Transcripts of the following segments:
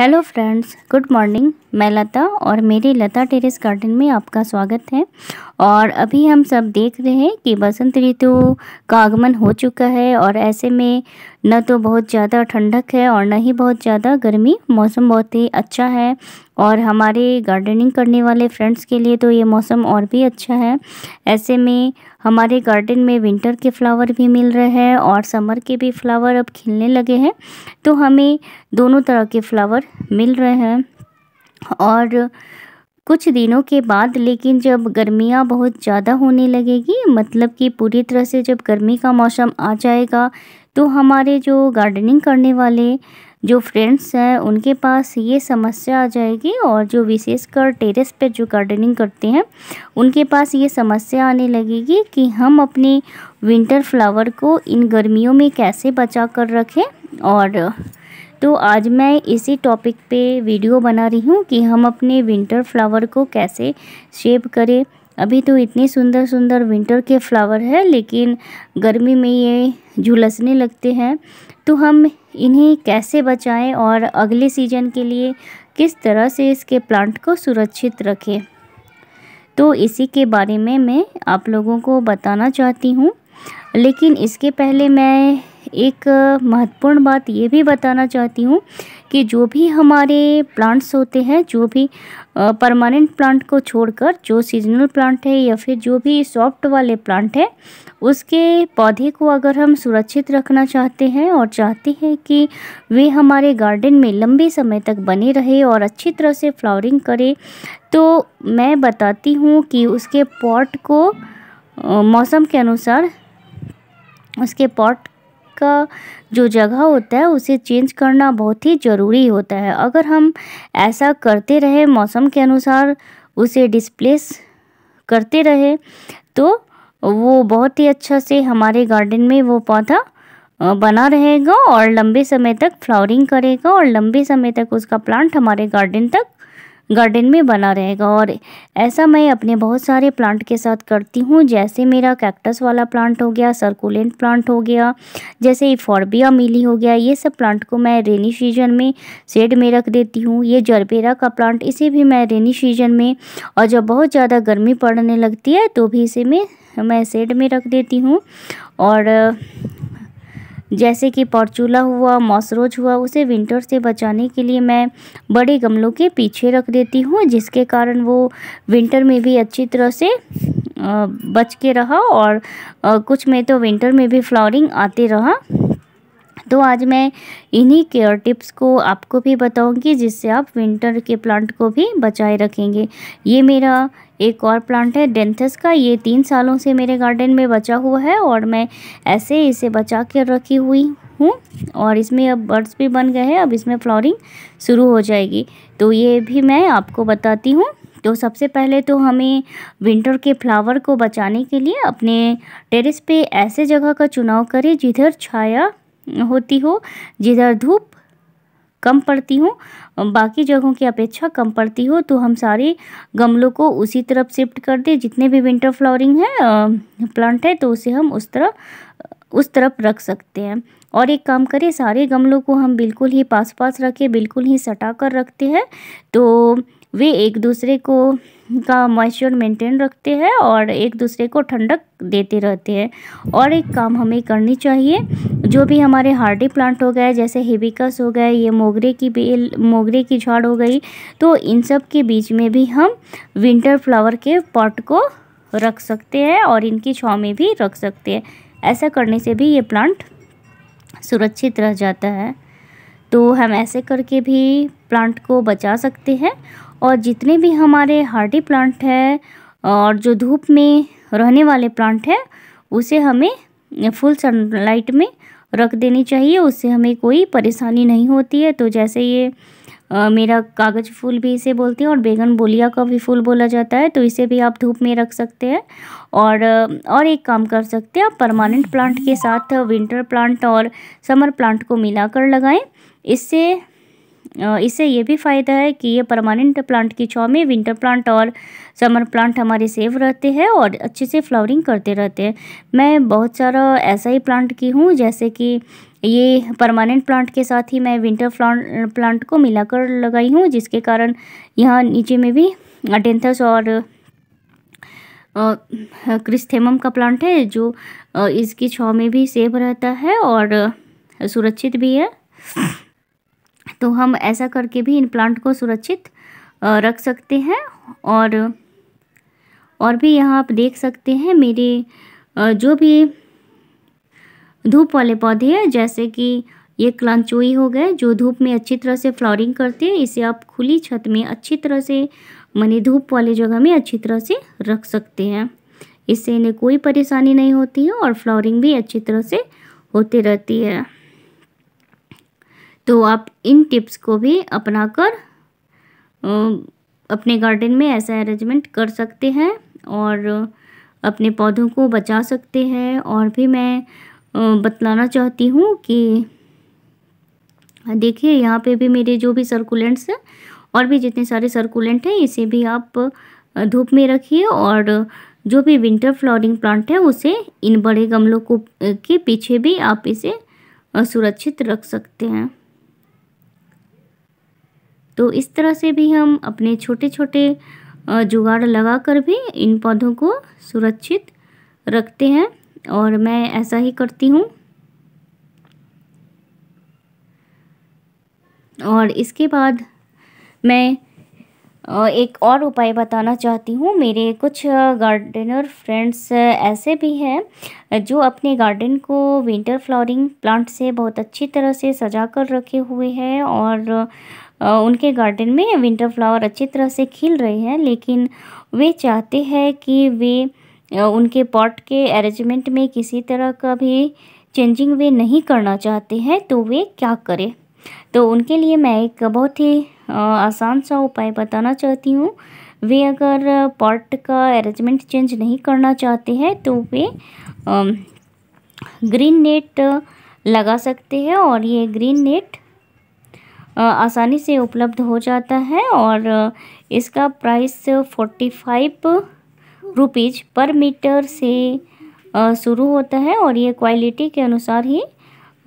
hello friends good morning मैं लता और मेरे लता टेरेस गार्डन में आपका स्वागत है और अभी हम सब देख रहे हैं कि बसंत ऋतु का आगमन हो चुका है और ऐसे में न तो बहुत ज़्यादा ठंडक है और न ही बहुत ज़्यादा गर्मी मौसम बहुत ही अच्छा है और हमारे गार्डनिंग करने वाले फ्रेंड्स के लिए तो ये मौसम और भी अच्छा है ऐसे में हमारे गार्डन में विंटर के फ्लावर भी मिल रहे हैं और समर के भी फ्लावर अब खिलने लगे हैं तो हमें दोनों तरह के फ्लावर मिल रहे हैं और कुछ दिनों के बाद लेकिन जब गर्मियाँ बहुत ज़्यादा होने लगेगी मतलब कि पूरी तरह से जब गर्मी का मौसम आ जाएगा तो हमारे जो गार्डनिंग करने वाले जो फ्रेंड्स हैं उनके पास ये समस्या आ जाएगी और जो विशेषकर टेरेस पे जो गार्डनिंग करते हैं उनके पास ये समस्या आने लगेगी कि हम अपने विंटर फ्लावर को इन गर्मियों में कैसे बचा कर रखें और तो आज मैं इसी टॉपिक पे वीडियो बना रही हूँ कि हम अपने विंटर फ्लावर को कैसे शेप करें अभी तो इतने सुंदर सुंदर विंटर के फ्लावर है लेकिन गर्मी में ये झुलसने लगते हैं तो हम इन्हें कैसे बचाएं और अगले सीजन के लिए किस तरह से इसके प्लांट को सुरक्षित रखें तो इसी के बारे में मैं आप लोगों को बताना चाहती हूँ लेकिन इसके पहले मैं एक महत्वपूर्ण बात ये भी बताना चाहती हूँ कि जो भी हमारे प्लांट्स होते हैं जो भी परमानेंट प्लांट को छोड़कर जो सीजनल प्लांट है या फिर जो भी सॉफ्ट वाले प्लांट है उसके पौधे को अगर हम सुरक्षित रखना चाहते हैं और चाहते हैं कि वे हमारे गार्डन में लंबे समय तक बने रहे और अच्छी तरह से फ्लावरिंग करे तो मैं बताती हूँ कि उसके पॉट को मौसम के अनुसार उसके पॉट का जो जगह होता है उसे चेंज करना बहुत ही ज़रूरी होता है अगर हम ऐसा करते रहे मौसम के अनुसार उसे डिस्प्लेस करते रहे तो वो बहुत ही अच्छा से हमारे गार्डन में वो पौधा बना रहेगा और लंबे समय तक फ्लावरिंग करेगा और लंबे समय तक उसका प्लांट हमारे गार्डन तक गार्डन में बना रहेगा और ऐसा मैं अपने बहुत सारे प्लांट के साथ करती हूँ जैसे मेरा कैक्टस वाला प्लांट हो गया सर्कुलेंट प्लांट हो गया जैसे इफॉर्बिया मिली हो गया ये सब प्लांट को मैं रेनी सीजन में शेड में रख देती हूँ ये जरबेरा का प्लांट इसे भी मैं रेनी सीजन में और जब बहुत ज़्यादा गर्मी पड़ने लगती है तो भी इसे मैं मैं शेड में रख देती हूँ और जैसे कि पॉर्चूला हुआ मॉसरोज हुआ उसे विंटर से बचाने के लिए मैं बड़े गमलों के पीछे रख देती हूँ जिसके कारण वो विंटर में भी अच्छी तरह से बच के रहा और कुछ में तो विंटर में भी फ्लावरिंग आते रहा तो आज मैं इन्हीं केयर टिप्स को आपको भी बताऊंगी जिससे आप विंटर के प्लांट को भी बचाए रखेंगे ये मेरा एक और प्लांट है डेंथस का ये तीन सालों से मेरे गार्डन में बचा हुआ है और मैं ऐसे इसे बचा के रखी हुई हूँ और इसमें अब बर्ड्स भी बन गए हैं अब इसमें फ्लॉरिंग शुरू हो जाएगी तो ये भी मैं आपको बताती हूँ तो सबसे पहले तो हमें विंटर के फ्लावर को बचाने के लिए अपने टेरेस पे ऐसे जगह का चुनाव करें जिधर छाया होती हो जिधर धूप कम पड़ती हो बाकी जगहों की अपेक्षा कम पड़ती हो तो हम सारे गमलों को उसी तरफ शिफ्ट कर दें जितने भी विंटर फ्लावरिंग है प्लांट है तो उसे हम उस तरफ उस तरफ रख सकते हैं और एक काम करें सारे गमलों को हम बिल्कुल ही पास पास रखें बिल्कुल ही सटा कर रखते हैं तो वे एक दूसरे को का मॉइस्चर मेंटेन रखते हैं और एक दूसरे को ठंडक देते रहते हैं और एक काम हमें करनी चाहिए जो भी हमारे हार्डी प्लांट हो गए जैसे हिबिकस हो गए ये मोगरे की बेल मोगरे की झाड़ हो गई तो इन सब के बीच में भी हम विंटर फ्लावर के पॉट को रख सकते हैं और इनकी छाँव में भी रख सकते हैं ऐसा करने से भी ये प्लांट सुरक्षित रह जाता है तो हम ऐसे करके भी प्लांट को बचा सकते हैं और जितने भी हमारे हार्डी प्लांट है और जो धूप में रहने वाले प्लांट है उसे हमें फुल सनलाइट में रख देनी चाहिए उससे हमें कोई परेशानी नहीं होती है तो जैसे ये आ, मेरा कागज फूल भी इसे बोलते हैं और बैगन बोलिया का भी फूल बोला जाता है तो इसे भी आप धूप में रख सकते हैं और और एक काम कर सकते हैं आप परमानेंट प्लांट के साथ विंटर प्लांट और समर प्लांट को मिलाकर लगाएं इससे इससे ये भी फ़ायदा है कि ये परमानेंट प्लांट की छाव में विंटर प्लांट और समर प्लांट हमारे सेव रहते हैं और अच्छे से फ्लावरिंग करते रहते हैं मैं बहुत सारा ऐसा ही प्लांट की हूँ जैसे कि ये परमानेंट प्लांट के साथ ही मैं विंटर प्लांट प्लांट को मिलाकर लगाई हूँ जिसके कारण यहाँ नीचे में भी अटेंथस और क्रिस्थेमम का प्लांट है जो इसकी छाव में भी सेफ रहता है और सुरक्षित भी है तो हम ऐसा करके भी इन प्लांट को सुरक्षित रख सकते हैं और और भी यहाँ आप देख सकते हैं मेरे जो भी धूप वाले पौधे हैं जैसे कि ये क्लांचोई हो गए जो धूप में अच्छी तरह से फ्लॉरिंग करते हैं इसे आप खुली छत में अच्छी तरह से मानी धूप वाले जगह में अच्छी तरह से रख सकते हैं इससे इन्हें कोई परेशानी नहीं होती है और फ्लॉरिंग भी अच्छी तरह से होती रहती है तो आप इन टिप्स को भी अपना कर अपने गार्डन में ऐसा अरेंजमेंट कर सकते हैं और अपने पौधों को बचा सकते हैं और भी मैं बतलाना चाहती हूँ कि देखिए यहाँ पे भी मेरे जो भी सर्कुलेंट्स हैं और भी जितने सारे सर्कुलेंट हैं इसे भी आप धूप में रखिए और जो भी विंटर फ्लावरिंग प्लांट है उसे इन बड़े गमलों को के पीछे भी आप इसे सुरक्षित रख सकते हैं तो इस तरह से भी हम अपने छोटे छोटे जुगाड़ लगाकर भी इन पौधों को सुरक्षित रखते हैं और मैं ऐसा ही करती हूँ और इसके बाद मैं एक और उपाय बताना चाहती हूँ मेरे कुछ गार्डनर फ्रेंड्स ऐसे भी हैं जो अपने गार्डन को विंटर फ्लावरिंग प्लांट से बहुत अच्छी तरह से सजा कर रखे हुए हैं और उनके गार्डन में विंटर फ्लावर अच्छी तरह से खिल रहे हैं लेकिन वे चाहते हैं कि वे उनके पॉट के अरेंजमेंट में किसी तरह का भी चेंजिंग वे नहीं करना चाहते हैं तो वे क्या करें तो उनके लिए मैं एक बहुत ही आसान सा उपाय बताना चाहती हूँ वे अगर पॉट का अरेंजमेंट चेंज नहीं करना चाहते हैं तो वे ग्रीन नेट लगा सकते हैं और ये ग्रीन नेट आसानी से उपलब्ध हो जाता है और इसका price forty five rupees per meter से शुरू होता है और ये क्वालिटी के अनुसार ही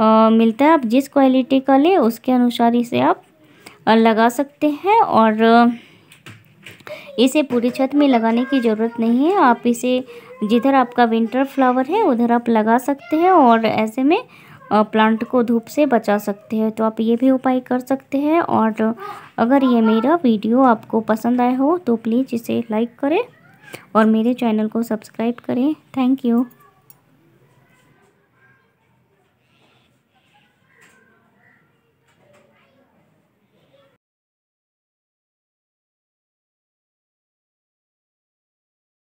आ, मिलता है आप जिस क्वालिटी का लें उसके अनुसार इसे आप लगा सकते हैं और इसे पूरी छत में लगाने की ज़रूरत नहीं है आप इसे जिधर आपका विंटर फ्लावर है उधर आप लगा सकते हैं और ऐसे में प्लांट को धूप से बचा सकते हैं तो आप ये भी उपाय कर सकते हैं और अगर ये मेरा वीडियो आपको पसंद आया हो तो प्लीज़ इसे लाइक करें और मेरे चैनल को सब्सक्राइब करें थैंक यू